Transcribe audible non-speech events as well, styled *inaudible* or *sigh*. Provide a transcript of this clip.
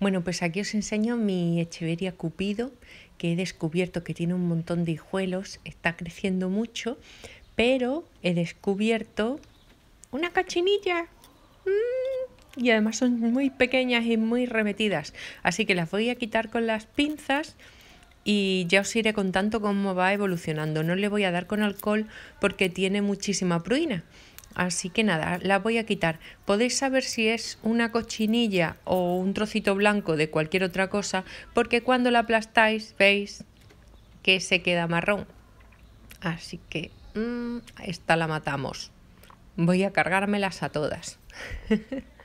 Bueno, pues aquí os enseño mi Echeveria Cupido, que he descubierto que tiene un montón de hijuelos, está creciendo mucho, pero he descubierto una cachinilla mm, Y además son muy pequeñas y muy remetidas, así que las voy a quitar con las pinzas y ya os iré contando cómo va evolucionando. No le voy a dar con alcohol porque tiene muchísima pruina. Así que nada, la voy a quitar. Podéis saber si es una cochinilla o un trocito blanco de cualquier otra cosa, porque cuando la aplastáis veis que se queda marrón. Así que mm, esta la matamos. Voy a cargármelas a todas. *laughs*